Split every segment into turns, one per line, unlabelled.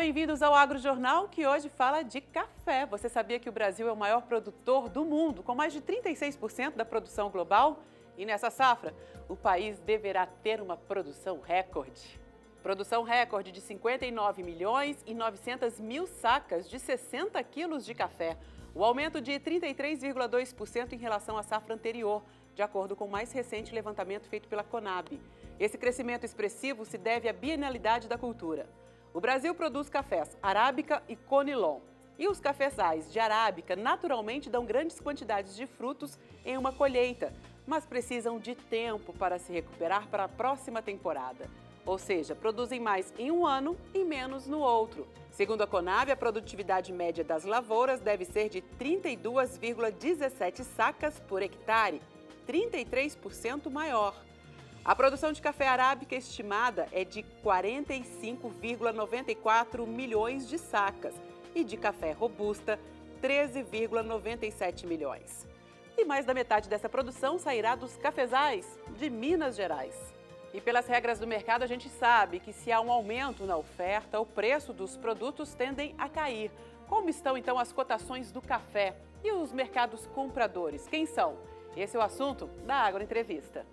bem-vindos ao Agro Jornal, que hoje fala de café. Você sabia que o Brasil é o maior produtor do mundo, com mais de 36% da produção global? E nessa safra, o país deverá ter uma produção recorde. Produção recorde de 59 milhões e 900 mil sacas de 60 quilos de café. O aumento de 33,2% em relação à safra anterior, de acordo com o mais recente levantamento feito pela Conab. Esse crescimento expressivo se deve à bienalidade da cultura. O Brasil produz cafés arábica e conilon. E os cafezais de arábica naturalmente dão grandes quantidades de frutos em uma colheita, mas precisam de tempo para se recuperar para a próxima temporada. Ou seja, produzem mais em um ano e menos no outro. Segundo a Conab, a produtividade média das lavouras deve ser de 32,17 sacas por hectare, 33% maior. A produção de café arábica estimada é de 45,94 milhões de sacas e de café robusta, 13,97 milhões. E mais da metade dessa produção sairá dos cafezais de Minas Gerais. E pelas regras do mercado, a gente sabe que se há um aumento na oferta, o preço dos produtos tendem a cair. Como estão então as cotações do café e os mercados compradores? Quem são? Esse é o assunto da Agro Entrevista.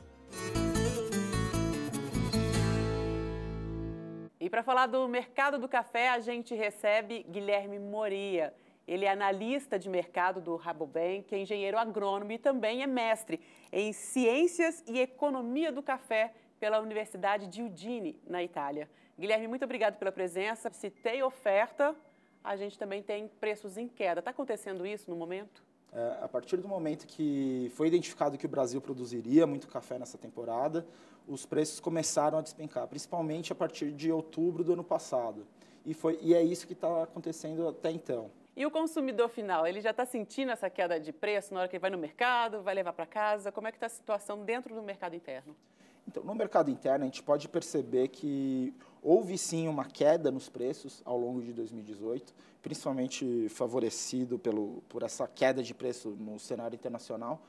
E para falar do mercado do café, a gente recebe Guilherme Moria. Ele é analista de mercado do Rabobank, é engenheiro agrônomo e também é mestre em Ciências e Economia do Café pela Universidade de Udine, na Itália. Guilherme, muito obrigado pela presença. Se tem oferta, a gente também tem preços em queda. Está acontecendo isso no momento?
É, a partir do momento que foi identificado que o Brasil produziria muito café nessa temporada, os preços começaram a despencar, principalmente a partir de outubro do ano passado. E, foi, e é isso que está acontecendo até então.
E o consumidor final, ele já está sentindo essa queda de preço na hora que ele vai no mercado, vai levar para casa? Como é que está a situação dentro do mercado interno?
Então, no mercado interno, a gente pode perceber que Houve sim uma queda nos preços ao longo de 2018, principalmente favorecido pelo, por essa queda de preço no cenário internacional.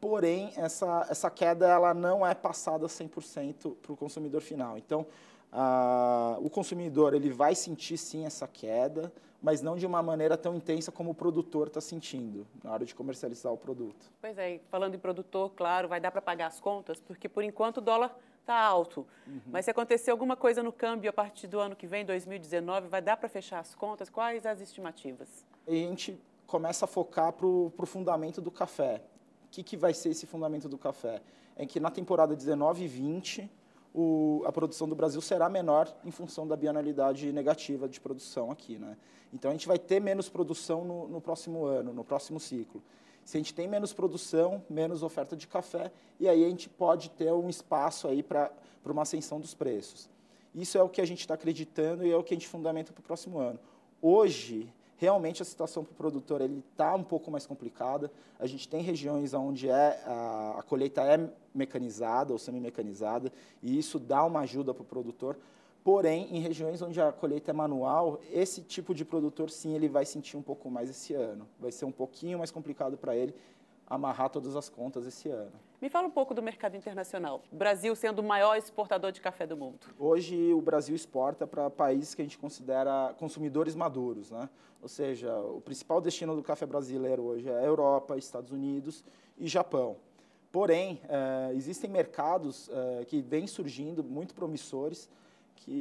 Porém, essa, essa queda ela não é passada 100% para o consumidor final. Então, ah, o consumidor ele vai sentir sim essa queda, mas não de uma maneira tão intensa como o produtor está sentindo na hora de comercializar o produto.
Pois é, falando em produtor, claro, vai dar para pagar as contas, porque por enquanto o dólar está alto. Uhum. Mas se acontecer alguma coisa no câmbio a partir do ano que vem, 2019, vai dar para fechar as contas? Quais as estimativas?
E a gente começa a focar para o fundamento do café. O que, que vai ser esse fundamento do café? É que na temporada 19 e 20 o, a produção do Brasil será menor em função da bienalidade negativa de produção aqui. Né? Então, a gente vai ter menos produção no, no próximo ano, no próximo ciclo. Se a gente tem menos produção, menos oferta de café, e aí a gente pode ter um espaço aí para uma ascensão dos preços. Isso é o que a gente está acreditando e é o que a gente fundamenta para o próximo ano. Hoje, realmente a situação para o produtor está um pouco mais complicada. A gente tem regiões onde é, a, a colheita é mecanizada ou semi-mecanizada, e isso dá uma ajuda para o produtor. Porém, em regiões onde a colheita é manual, esse tipo de produtor, sim, ele vai sentir um pouco mais esse ano. Vai ser um pouquinho mais complicado para ele amarrar todas as contas esse ano.
Me fala um pouco do mercado internacional. Brasil sendo o maior exportador de café do mundo.
Hoje o Brasil exporta para países que a gente considera consumidores maduros, né? Ou seja, o principal destino do café brasileiro hoje é a Europa, Estados Unidos e Japão. Porém, eh, existem mercados eh, que vêm surgindo muito promissores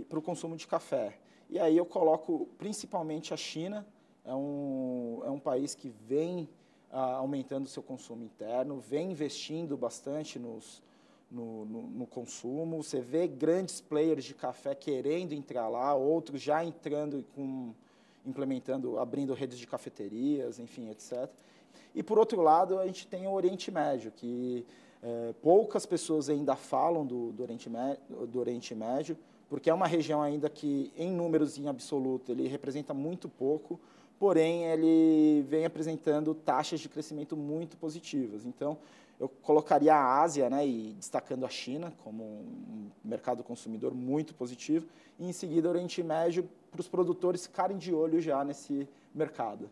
para o consumo de café. E aí eu coloco principalmente a China, é um, é um país que vem aumentando seu consumo interno, vem investindo bastante nos, no, no, no, consumo. Você vê grandes players de café querendo entrar lá, outros já entrando com implementando, abrindo redes de cafeterias, enfim, etc. E por outro lado, a gente tem o Oriente Médio, que é, poucas pessoas ainda falam do, do, Oriente Médio, do Oriente Médio, porque é uma região ainda que, em números em absoluto, ele representa muito pouco, porém ele vem apresentando taxas de crescimento muito positivas. Então, eu colocaria a Ásia, né, e destacando a China como um mercado consumidor muito positivo, e em seguida o Oriente Médio para os produtores ficarem de olho já nesse mercado.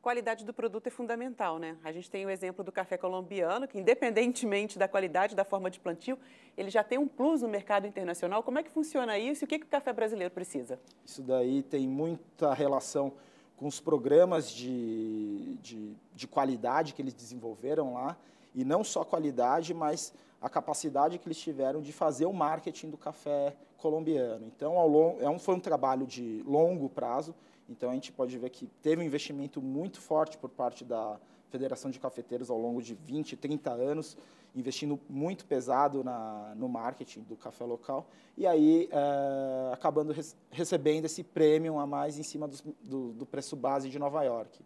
Qualidade do produto é fundamental, né? A gente tem o exemplo do café colombiano, que independentemente da qualidade, da forma de plantio, ele já tem um plus no mercado internacional. Como é que funciona isso e o que, que o café brasileiro precisa?
Isso daí tem muita relação com os programas de, de, de, qualidade que eles desenvolveram lá, e não só qualidade, mas a capacidade que eles tiveram de fazer o marketing do café colombiano. Então, ao longo, é um, foi um trabalho de longo prazo, então a gente pode ver que teve um investimento muito forte por parte da, Federação de Cafeteiros ao longo de 20, 30 anos, investindo muito pesado na, no marketing do café local e aí é, acabando res, recebendo esse prêmio a mais em cima do, do, do, preço base de Nova York.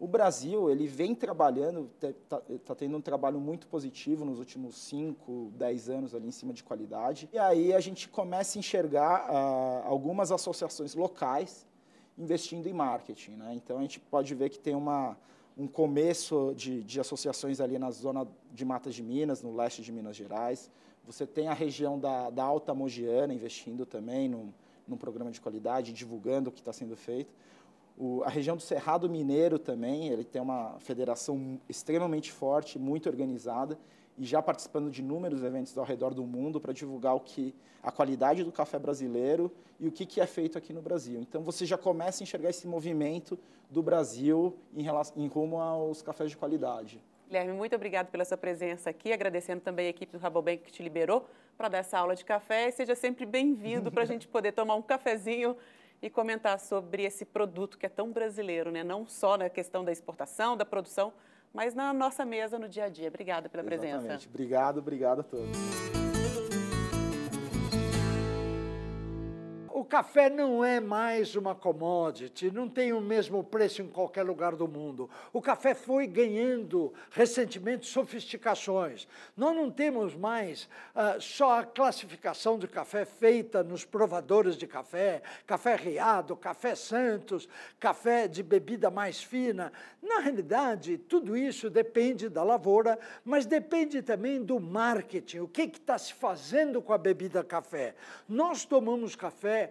O Brasil ele vem trabalhando, está tá tendo um trabalho muito positivo nos últimos 5, 10 anos ali em cima de qualidade. E aí a gente começa a enxergar ah, algumas associações locais investindo em marketing. Né? Então a gente pode ver que tem uma um começo de, de associações ali na zona de Matas de Minas, no leste de Minas Gerais. Você tem a região da, da Alta Mogiana investindo também num, num programa de qualidade, divulgando o que está sendo feito. O, a região do Cerrado Mineiro também, ele tem uma federação extremamente forte, muito organizada, e já participando de inúmeros eventos ao redor do mundo para divulgar o que a qualidade do café brasileiro e o que, que é feito aqui no Brasil. Então você já começa a enxergar esse movimento do Brasil em, relação, em rumo aos cafés de qualidade.
Guilherme, muito obrigado pela sua presença aqui, agradecendo também a equipe do Rabobank que te liberou para dar essa aula de café. E seja sempre bem-vindo para a gente poder tomar um cafezinho e comentar sobre esse produto que é tão brasileiro, né? não só na questão da exportação, da produção, mas na nossa mesa no dia a dia. Obrigada pela Exatamente. presença.
Obrigado, obrigado a todos.
café não é mais uma commodity, não tem o mesmo preço em qualquer lugar do mundo. O café foi ganhando recentemente sofisticações. Nós não temos mais ah, só a classificação de café feita nos provadores de café, café riado, café Santos, café de bebida mais fina. Na realidade, tudo isso depende da lavoura, mas depende também do marketing, o que está se fazendo com a bebida café. Nós tomamos café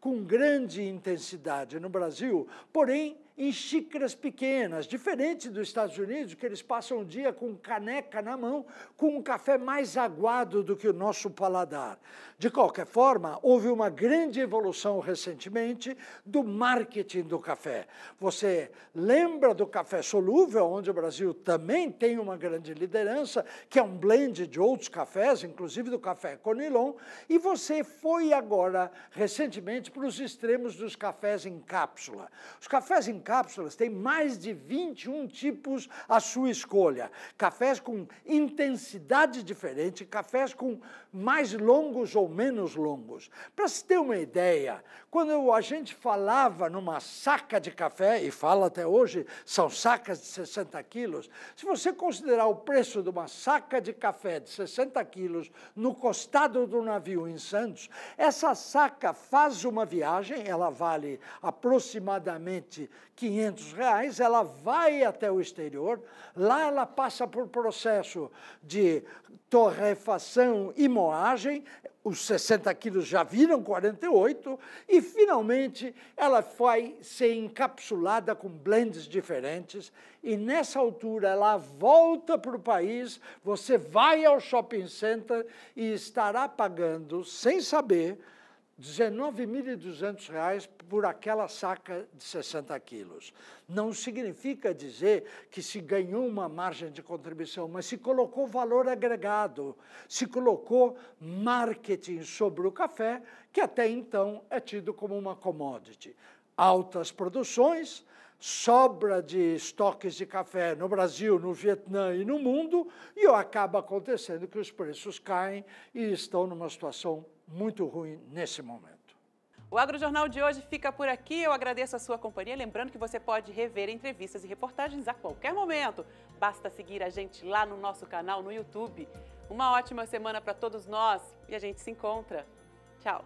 com grande intensidade no Brasil, porém em xícaras pequenas, diferente dos Estados Unidos, que eles passam o dia com caneca na mão, com um café mais aguado do que o nosso paladar. De qualquer forma, houve uma grande evolução recentemente do marketing do café. Você lembra do café solúvel, onde o Brasil também tem uma grande liderança, que é um blend de outros cafés, inclusive do café Conilon, e você foi agora recentemente principalmente para os extremos dos cafés em cápsula. Os cafés em cápsulas têm mais de 21 tipos à sua escolha. Cafés com intensidade diferente, cafés com mais longos ou menos longos. Para se ter uma ideia, quando a gente falava numa saca de café, e fala até hoje, são sacas de 60 quilos, se você considerar o preço de uma saca de café de 60 quilos no costado do navio em Santos, essa saca faz uma uma viagem, ela vale aproximadamente 500 reais, ela vai até o exterior, lá ela passa por processo de torrefação e moagem, os 60 quilos já viram 48, e finalmente ela vai ser encapsulada com blends diferentes, e nessa altura ela volta para o país, você vai ao shopping center e estará pagando, sem saber, 19.200 reais por aquela saca de 60 quilos. Não significa dizer que se ganhou uma margem de contribuição, mas se colocou valor agregado, se colocou marketing sobre o café, que até então é tido como uma commodity. Altas produções, sobra de estoques de café no Brasil, no Vietnã e no mundo, e acaba acontecendo que os preços caem e estão numa situação muito ruim nesse
momento. O Agrojornal de hoje fica por aqui. Eu agradeço a sua companhia. Lembrando que você pode rever entrevistas e reportagens a qualquer momento. Basta seguir a gente lá no nosso canal no YouTube. Uma ótima semana para todos nós e a gente se encontra. Tchau!